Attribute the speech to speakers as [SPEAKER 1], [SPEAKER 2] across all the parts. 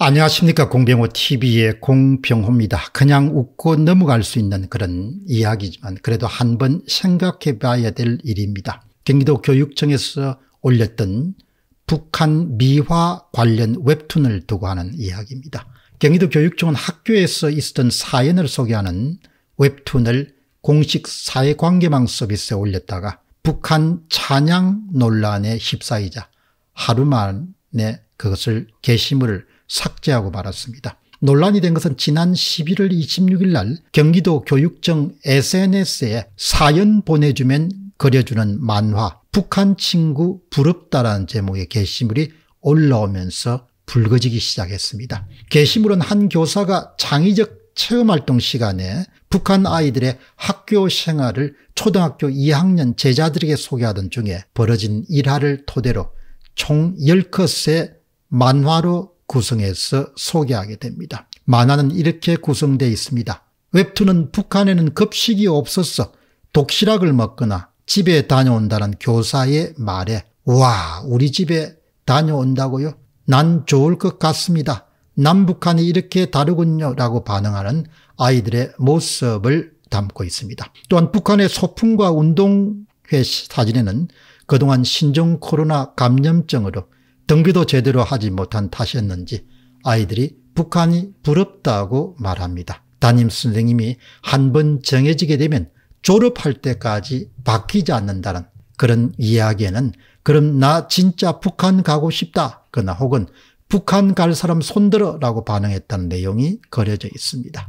[SPEAKER 1] 안녕하십니까 공병호TV의 공병호입니다. 그냥 웃고 넘어갈 수 있는 그런 이야기지만 그래도 한 번 생각해 봐야 될 일입니다. 경기도 교육청에서 올렸던 북한 미화 관련 웹툰을 두고 하는 이야기입니다. 경기도 교육청은 학교에서 있었던 사연을 소개하는 웹툰을 공식 사회관계망 서비스에 올렸다가 북한 찬양 논란에 휩싸이자 하루 만에 그것을 게시물을 삭제하고 말았습니다. 논란이 된 것은 지난 11월 26일 날 경기도 교육청 SNS에 사연 보내주면 그려주는 만화 북한 친구 부럽다라는 제목의 게시물이 올라오면서 불거지기 시작했습니다. 게시물은 한 교사가 창의적 체험활동 시간에 북한 아이들의 학교 생활을 초등학교 2학년 제자들에게 소개하던 중에 벌어진 일화를 토대로 총 10컷의 만화로 구성해서 소개하게 됩니다. 만화는 이렇게 구성되어 있습니다. 웹툰은 북한에는 급식이 없어서 독실학을 먹거나 집에 다녀온다는 교사의 말에 와 우리 집에 다녀온다고요? 난 좋을 것 같습니다. 남북한이 이렇게 다르군요 라고 반응하는 아이들의 모습을 담고 있습니다. 또한 북한의 소풍과 운동회 사진에는 그동안 신종 코로나 감염증으로 등기도 제대로 하지 못한 탓이었는지 아이들이 북한이 부럽다고 말합니다. 담임 선생님이 한 번 정해지게 되면 졸업할 때까지 바뀌지 않는다는 그런 이야기에는 그럼 나 진짜 북한 가고 싶다 그나 혹은 북한 갈 사람 손들어 라고 반응했다는 내용이 그려져 있습니다.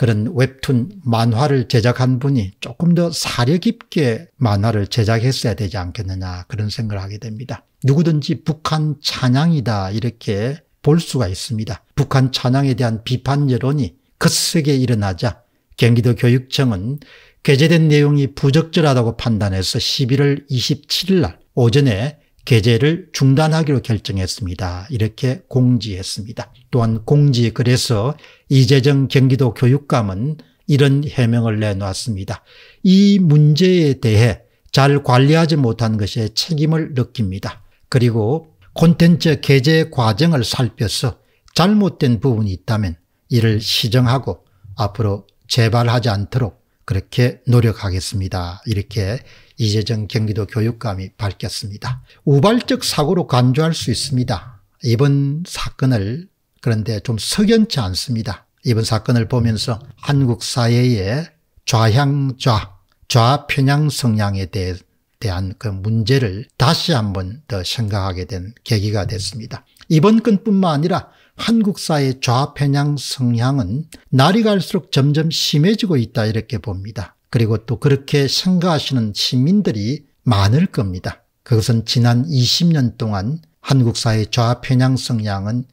[SPEAKER 1] 그런 웹툰 만화를 제작한 분이 조금 더 사려 깊게 만화를 제작했어야 되지 않겠느냐 그런 생각을 하게 됩니다. 누구든지 북한 찬양이다 이렇게 볼 수가 있습니다. 북한 찬양에 대한 비판 여론이 거세게 일어나자 경기도 교육청은 게재된 내용이 부적절하다고 판단해서 11월 27일 날 오전에 게제를 중단하기로 결정했습니다. 이렇게 공지했습니다. 또한 공지 그래서 이재정 경기도 교육감은 이런 해명을 내놓았습니다. 이 문제에 대해 잘 관리하지 못한 것에 책임을 느낍니다. 그리고 콘텐츠 개제 과정을 살펴서 잘못된 부분이 있다면 이를 시정하고 앞으로 재발하지 않도록 그렇게 노력하겠습니다. 이렇게 이재정 경기도 교육감이 밝혔습니다. 우발적 사고로 간주할 수 있습니다. 이번 사건을 그런데 좀 석연치 않습니다. 이번 사건을 보면서 한국 사회의 좌향좌, 좌편향 성향에 대해 대한 그 문제를 다시 한번 더 생각하게 된 계기가 됐습니다. 이번 건뿐만 아니라 한국 사회 좌편향 성향은 날이 갈수록 점점 심해지고 있다 이렇게 봅니다. 그리고 또 그렇게 생각하시는 시민들이 많을 겁니다. 그것은 지난 20년 동안 한국 사회 좌편향 성향은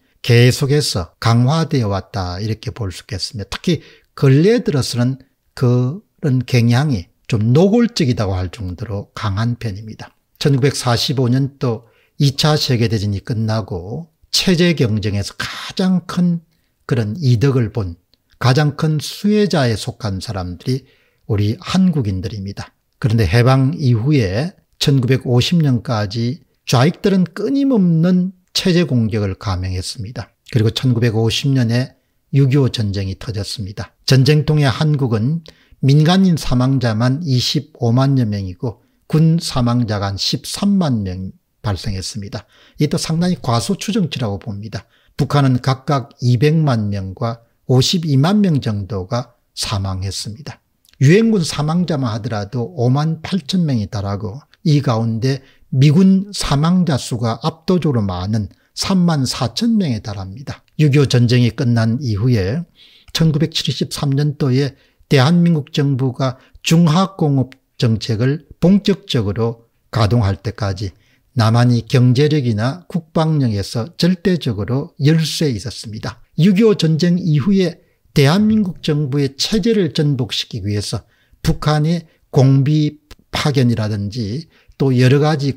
[SPEAKER 1] 계속해서 강화되어 왔다 이렇게 볼 수 있겠습니다. 특히 근래 들어서는 그런 경향이 좀 노골적이라고 할 정도로 강한 편입니다. 1945년도 2차 세계대전이 끝나고 체제 경쟁에서 가장 큰 그런 이득을 본 가장 큰 수혜자에 속한 사람들이 우리 한국인들입니다. 그런데 해방 이후에 1950년까지 좌익들은 끊임없는 체제 공격을 감행했습니다. 그리고 1950년에 6.25 전쟁이 터졌습니다. 전쟁 통해 한국은 민간인 사망자만 25만여 명이고 군 사망자가 한 13만 명 발생했습니다. 이것도 상당히 과소추정치라고 봅니다. 북한은 각각 200만 명과 52만 명 정도가 사망했습니다. 유엔군 사망자만 하더라도 5만 8천 명이 달하고 이 가운데 미군 사망자 수가 압도적으로 많은 3만 4천 명에 달합니다. 6.25 전쟁이 끝난 이후에 1973년도에 대한민국 정부가 중화공업 정책을 본격적으로 가동할 때까지 남한이 경제력이나 국방력에서 절대적으로 열세에 있었습니다. 6.25 전쟁 이후에 대한민국 정부의 체제를 전복시키기 위해서 북한의 공비 파견이라든지 또 여러 가지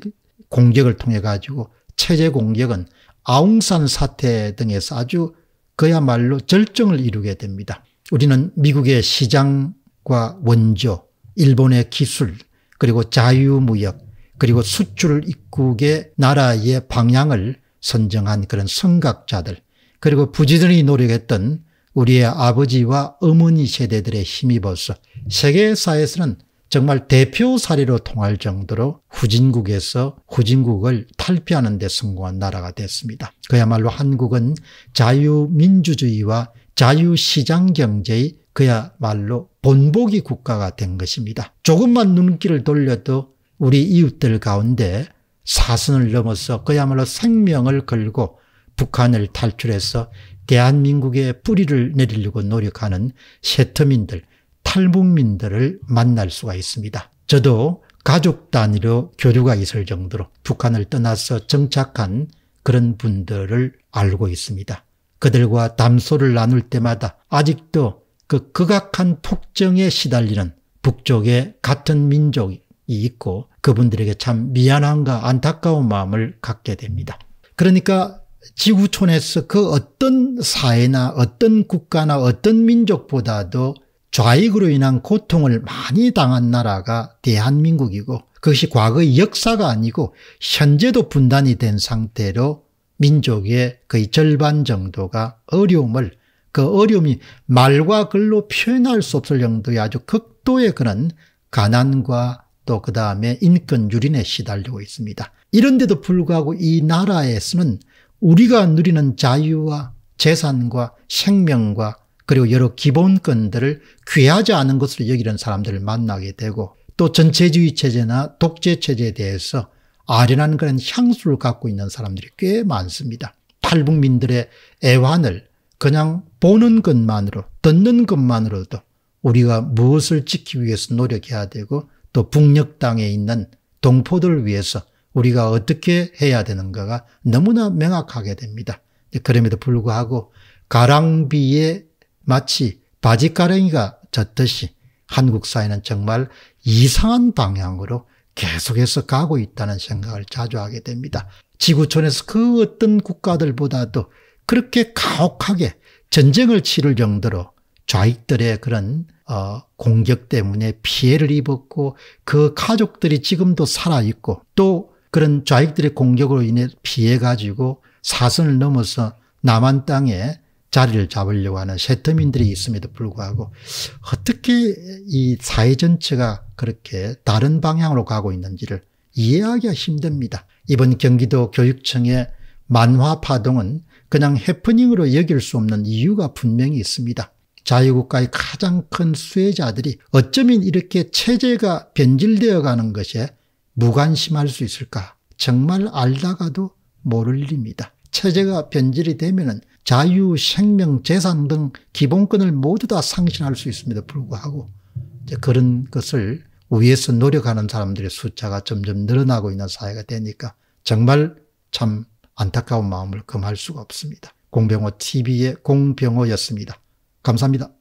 [SPEAKER 1] 공격을 통해 가지고 체제 공격은 아웅산 사태 등에서 아주 그야말로 절정을 이루게 됩니다. 우리는 미국의 시장과 원조, 일본의 기술, 그리고 자유무역, 그리고 수출 입국의 나라의 방향을 선정한 그런 선각자들, 그리고 부지런히 노력했던 우리의 아버지와 어머니 세대들의 힘입어서 세계사에서는 정말 대표 사례로 통할 정도로 후진국에서 후진국을 탈피하는 데 성공한 나라가 됐습니다. 그야말로 한국은 자유민주주의와 자유시장경제의 그야말로 본보기 국가가 된 것입니다. 조금만 눈길을 돌려도 우리 이웃들 가운데 사선을 넘어서 그야말로 생명을 걸고 북한을 탈출해서 대한민국의 뿌리를 내리려고 노력하는 세터민들, 탈북민들을 만날 수가 있습니다. 저도 가족 단위로 교류가 있을 정도로 북한을 떠나서 정착한 그런 분들을 알고 있습니다. 그들과 담소를 나눌 때마다 아직도 그 극악한 폭정에 시달리는 북쪽에 같은 민족이 있고 그분들에게 참 미안함과 안타까운 마음을 갖게 됩니다. 그러니까 지구촌에서 그 어떤 사회나 어떤 국가나 어떤 민족보다도 좌익으로 인한 고통을 많이 당한 나라가 대한민국이고 그것이 과거의 역사가 아니고 현재도 분단이 된 상태로 민족의 거의 절반 정도가 어려움을 그 어려움이 말과 글로 표현할 수 없을 정도의 아주 극도의 그런 가난과 또 그 다음에 인권 유린에 시달리고 있습니다. 이런데도 불구하고 이 나라에서는 우리가 누리는 자유와 재산과 생명과 그리고 여러 기본권들을 귀하지 않은 것으로 여기는 사람들을 만나게 되고 또 전체주의 체제나 독재 체제에 대해서 아련한 그런 향수를 갖고 있는 사람들이 꽤 많습니다. 탈북민들의 애환을 그냥 보는 것만으로 듣는 것만으로도 우리가 무엇을 지키기 위해서 노력해야 되고 또 북녘 땅에 있는 동포들을 위해서 우리가 어떻게 해야 되는가가 너무나 명확하게 됩니다. 그럼에도 불구하고 가랑비에 마치 바지가랑이가 젖듯이 한국 사회는 정말 이상한 방향으로 계속해서 가고 있다는 생각을 자주 하게 됩니다. 지구촌에서 그 어떤 국가들보다도 그렇게 가혹하게 전쟁을 치를 정도로 좌익들의 그런 어, 공격 때문에 피해를 입었고 그 가족들이 지금도 살아있고 또 그런 좌익들의 공격으로 인해 피해가지고 사선을 넘어서 남한 땅에 자리를 잡으려고 하는 세터민들이 있음에도 불구하고 어떻게 이 사회 전체가 그렇게 다른 방향으로 가고 있는지를 이해하기가 힘듭니다. 이번 경기도 교육청의 만화 파동은 그냥 해프닝으로 여길 수 없는 이유가 분명히 있습니다. 자유국가의 가장 큰 수혜자들이 어쩌면 이렇게 체제가 변질되어 가는 것에 무관심할 수 있을까? 정말 알다가도 모를 일입니다. 체제가 변질이 되면은 자유, 생명, 재산 등 기본권을 모두 다 상실할 수 있음에도 불구하고 그런 것을 위해서 노력하는 사람들의 숫자가 점점 늘어나고 있는 사회가 되니까 정말 참 안타까운 마음을 금할 수가 없습니다. 공병호 TV의 공병호였습니다. 감사합니다.